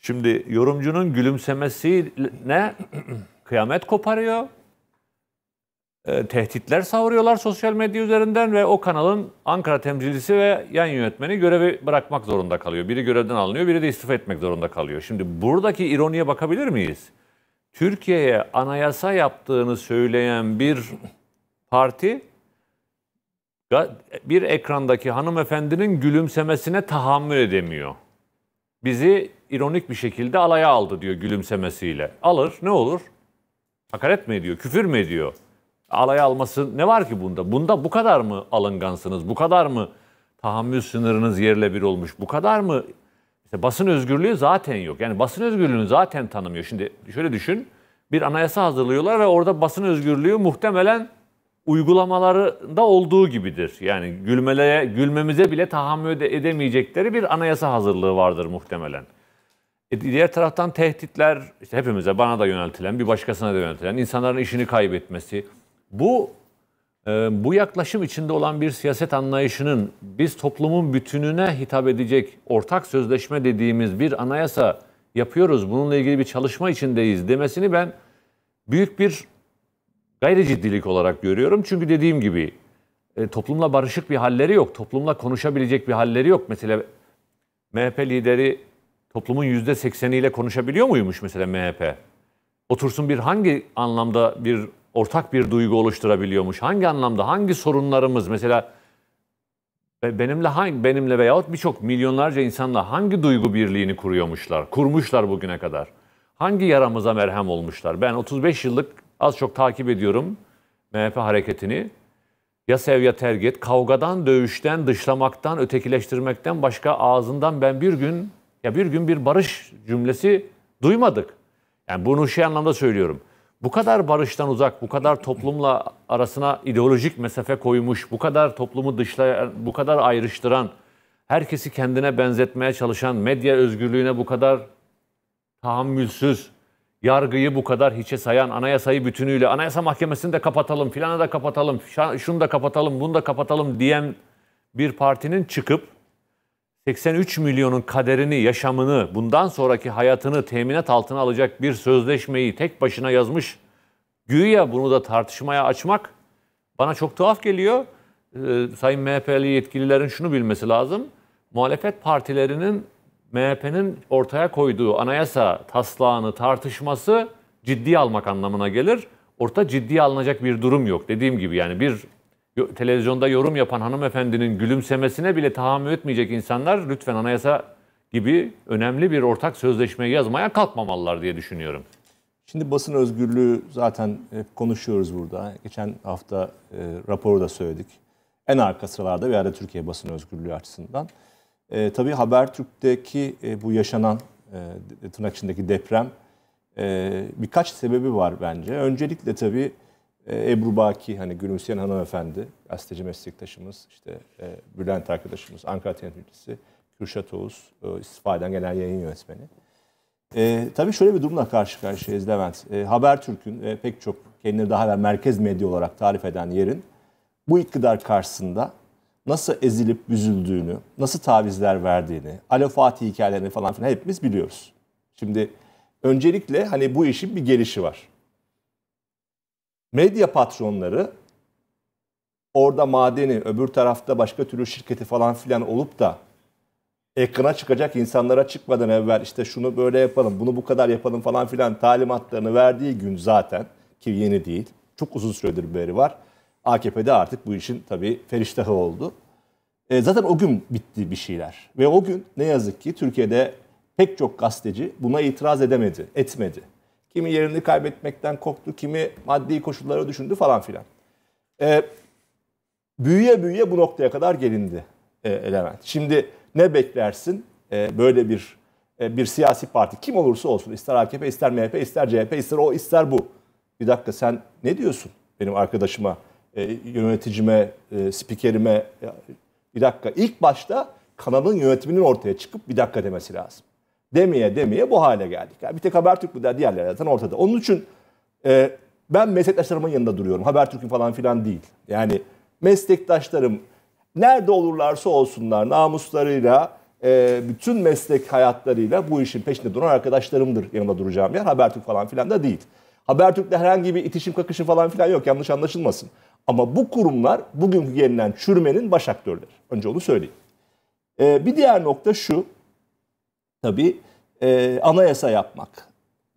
Şimdi yorumcunun gülümsemesine kıyamet koparıyor. E, tehditler savuruyorlar sosyal medya üzerinden ve o kanalın Ankara temsilcisi ve yan yönetmeni görevi bırakmak zorunda kalıyor. Biri görevden alınıyor, biri de istifa etmek zorunda kalıyor. Şimdi buradaki ironiye bakabilir miyiz? Türkiye'ye anayasa yaptığını söyleyen bir parti bir ekrandaki hanımefendinin gülümsemesine tahammül edemiyor. Bizi ironik bir şekilde alaya aldı diyor gülümsemesiyle. Alır ne olur? Hakaret mi ediyor? Küfür mü ediyor? Alaya alması ne var ki bunda? Bunda bu kadar mı alıngansınız? Bu kadar mı tahammül sınırınız yerle bir olmuş? Bu kadar mı? İşte basın özgürlüğü zaten yok. Yani basın özgürlüğünü zaten tanımıyor. Şimdi şöyle düşün. Bir anayasa hazırlıyorlar ve orada basın özgürlüğü muhtemelen uygulamalarında olduğu gibidir. Yani gülmelere, gülmemize bile tahammül edemeyecekleri bir anayasa hazırlığı vardır muhtemelen. E diğer taraftan tehditler işte hepimize bana da yöneltilen bir başkasına da yöneltilen insanların işini kaybetmesi. Bu e, bu yaklaşım içinde olan bir siyaset anlayışının biz toplumun bütününe hitap edecek ortak sözleşme dediğimiz bir anayasa yapıyoruz. Bununla ilgili bir çalışma içindeyiz demesini ben büyük bir gayri ciddilik olarak görüyorum. Çünkü dediğim gibi e, toplumla barışık bir halleri yok. Toplumla konuşabilecek bir halleri yok. Mesela MHP lideri toplumun yüzde sekseniyle konuşabiliyor muymuş mesela MHP? Otursun bir hangi anlamda bir ortak bir duygu oluşturabiliyormuş? Hangi anlamda, hangi sorunlarımız mesela benimle hangi benimle veyahut birçok milyonlarca insanla hangi duygu birliğini kuruyormuşlar? Kurmuşlar bugüne kadar. Hangi yaramıza merhem olmuşlar? Ben 35 yıllık az çok takip ediyorum MHP hareketini. Ya sev ya terk Kavgadan, dövüşten, dışlamaktan, ötekileştirmekten başka ağzından ben bir gün ya bir gün bir barış cümlesi duymadık. Yani bunu şey anlamda söylüyorum. Bu kadar barıştan uzak, bu kadar toplumla arasına ideolojik mesafe koymuş, bu kadar toplumu dışlayan, bu kadar ayrıştıran, herkesi kendine benzetmeye çalışan, medya özgürlüğüne bu kadar tahammülsüz, yargıyı bu kadar hiçe sayan, anayasayı bütünüyle, anayasa mahkemesini de kapatalım, filanı da kapatalım, şunu da kapatalım, bunu da kapatalım diyen bir partinin çıkıp 83 milyonun kaderini, yaşamını, bundan sonraki hayatını teminat altına alacak bir sözleşmeyi tek başına yazmış. Güya bunu da tartışmaya açmak bana çok tuhaf geliyor. Ee, Sayın MHP'li yetkililerin şunu bilmesi lazım. Muhalefet partilerinin MHP'nin ortaya koyduğu anayasa taslağını tartışması ciddi almak anlamına gelir. Orta ciddi alınacak bir durum yok. Dediğim gibi yani bir televizyonda yorum yapan hanımefendinin gülümsemesine bile tahammül etmeyecek insanlar lütfen anayasa gibi önemli bir ortak sözleşmeyi yazmaya kalkmamalılar diye düşünüyorum. Şimdi basın özgürlüğü zaten hep konuşuyoruz burada. Geçen hafta e, raporu da söyledik. En arka sıralarda bir yerde Türkiye basın özgürlüğü açısından. E, tabii Habertürk'teki e, bu yaşanan e, tırnak içindeki deprem e, birkaç sebebi var bence. Öncelikle tabii e, Ebru Baki hani gülümseyen hanımefendi, gazeteci meslektaşımız, işte e, Bülent arkadaşımız, Ankara temsilcisi, Kürşat Oğuz, e, istifa genel yayın yönetmeni. E, tabii şöyle bir durumla karşı karşıyayız Levent. E, Habertürk'ün e, pek çok kendini daha da merkez medya olarak tarif eden yerin bu iktidar karşısında nasıl ezilip büzüldüğünü, nasıl tavizler verdiğini, Alo Fatih hikayelerini falan filan hepimiz biliyoruz. Şimdi öncelikle hani bu işin bir gelişi var medya patronları orada madeni, öbür tarafta başka türlü şirketi falan filan olup da ekrana çıkacak insanlara çıkmadan evvel işte şunu böyle yapalım, bunu bu kadar yapalım falan filan talimatlarını verdiği gün zaten ki yeni değil. Çok uzun süredir bir var. AKP'de artık bu işin tabii feriştahı oldu. E, zaten o gün bitti bir şeyler. Ve o gün ne yazık ki Türkiye'de pek çok gazeteci buna itiraz edemedi, etmedi. Kimi yerini kaybetmekten korktu, kimi maddi koşulları düşündü falan filan. E, büyüye büyüye bu noktaya kadar gelindi e, Levent. Şimdi ne beklersin e, böyle bir e, bir siyasi parti kim olursa olsun ister AKP ister MHP ister CHP ister o ister bu. Bir dakika sen ne diyorsun benim arkadaşıma, e, yöneticime, e, spikerime? E, bir dakika ilk başta kanalın yönetiminin ortaya çıkıp bir dakika demesi lazım demeye demeye bu hale geldik. Yani bir tek Habertürk bu der, diğerleri zaten ortada. Onun için e, ben meslektaşlarımın yanında duruyorum. Habertürk'ün falan filan değil. Yani meslektaşlarım nerede olurlarsa olsunlar namuslarıyla, e, bütün meslek hayatlarıyla bu işin peşinde duran arkadaşlarımdır yanında duracağım yer. Habertürk falan filan da değil. Habertürk'te herhangi bir itişim kakışım falan filan yok yanlış anlaşılmasın. Ama bu kurumlar bugünkü gelinen çürümenin baş aktörleri. Önce onu söyleyeyim. E, bir diğer nokta şu tabii e, anayasa yapmak.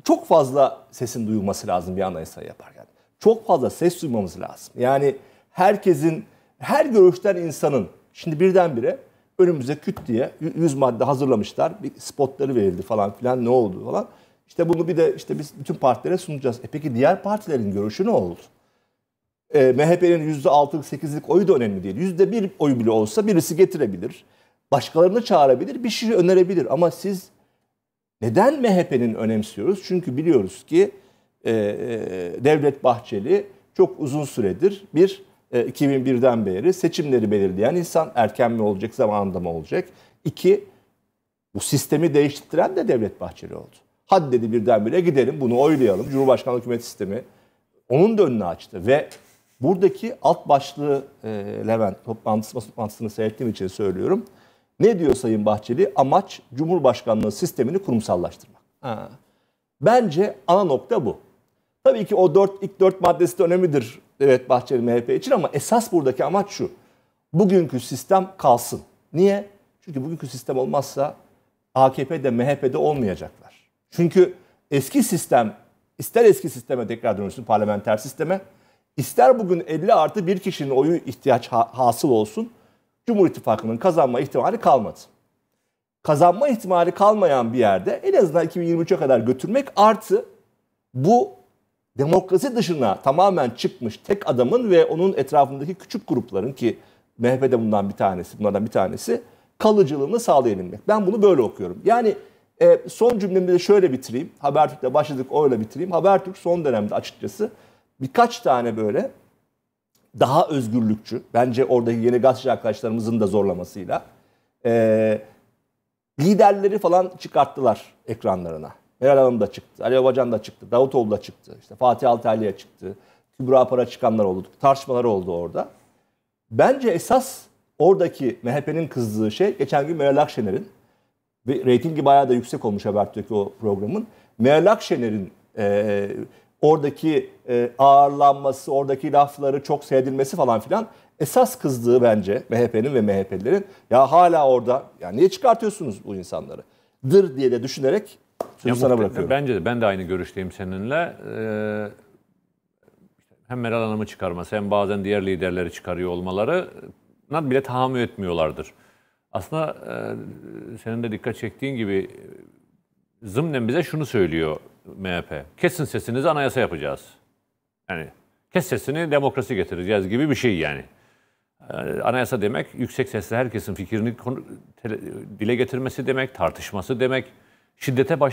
Çok fazla sesin duyulması lazım bir anayasa yaparken. Çok fazla ses duymamız lazım. Yani herkesin, her görüşten insanın şimdi birdenbire önümüze küt diye 100 madde hazırlamışlar. Bir spotları verildi falan filan ne oldu falan. İşte bunu bir de işte biz bütün partilere sunacağız. E peki diğer partilerin görüşü ne oldu? E, MHP'nin %6'lık 8'lik oyu da önemli değil. %1 oyu bile olsa birisi getirebilir başkalarını çağırabilir, bir şey önerebilir. Ama siz neden MHP'nin önemsiyoruz? Çünkü biliyoruz ki e, e, Devlet Bahçeli çok uzun süredir bir e, 2001'den beri seçimleri belirleyen insan erken mi olacak, zamanında mı olacak? İki, bu sistemi değiştiren de Devlet Bahçeli oldu. Hadi dedi birdenbire gidelim bunu oylayalım. Cumhurbaşkanlığı hükümet sistemi onun da önünü açtı ve buradaki alt başlığı e, Levent toplantısı, toplantısını seyrettiğim için söylüyorum. Ne diyor Sayın Bahçeli? Amaç Cumhurbaşkanlığı sistemini kurumsallaştırmak. Ha. Bence ana nokta bu. Tabii ki o dört, ilk dört maddesi de önemlidir evet Bahçeli MHP için ama esas buradaki amaç şu. Bugünkü sistem kalsın. Niye? Çünkü bugünkü sistem olmazsa AKP'de MHP'de olmayacaklar. Çünkü eski sistem ister eski sisteme tekrar dönülsün parlamenter sisteme ister bugün 50 artı bir kişinin oyu ihtiyaç hasıl olsun Cumhur İttifakı'nın kazanma ihtimali kalmadı. Kazanma ihtimali kalmayan bir yerde en azından 2023'e kadar götürmek artı bu demokrasi dışına tamamen çıkmış tek adamın ve onun etrafındaki küçük grupların ki MHP'de bundan bir tanesi, bunlardan bir tanesi kalıcılığını sağlayabilmek. Ben bunu böyle okuyorum. Yani e, son cümlemi de şöyle bitireyim. Habertürk'te başladık, oyla bitireyim. Habertürk son dönemde açıkçası birkaç tane böyle daha özgürlükçü. Bence oradaki yeni gazeteci arkadaşlarımızın da zorlamasıyla. E, liderleri falan çıkarttılar ekranlarına. Meral Hanım da çıktı, Ali Babacan da çıktı, Davutoğlu da çıktı, işte Fatih Altaylı'ya çıktı, Kübra Para çıkanlar oldu, tartışmalar oldu orada. Bence esas oradaki MHP'nin kızdığı şey geçen gün Meral Akşener'in ve reytingi bayağı da yüksek olmuş Habertürk'teki o programın. Meral Akşener'in e, oradaki e, ağırlanması, oradaki lafları çok sevdilmesi falan filan esas kızdığı bence MHP'nin ve MHP'lilerin ya hala orada ya niye çıkartıyorsunuz bu insanları? Dır diye de düşünerek sözü sana bırakıyorum. Bence de ben de aynı görüşteyim seninle. Ee, hem Meral Hanım'ı çıkarması hem bazen diğer liderleri çıkarıyor olmaları bile tahammül etmiyorlardır. Aslında e, senin de dikkat çektiğin gibi e, zımnen bize şunu söylüyor MHP. Kesin sesinizi anayasa yapacağız. Yani kes sesini demokrasi getireceğiz gibi bir şey yani. Ee, anayasa demek yüksek sesle herkesin fikrini dile getirmesi demek, tartışması demek, şiddete baş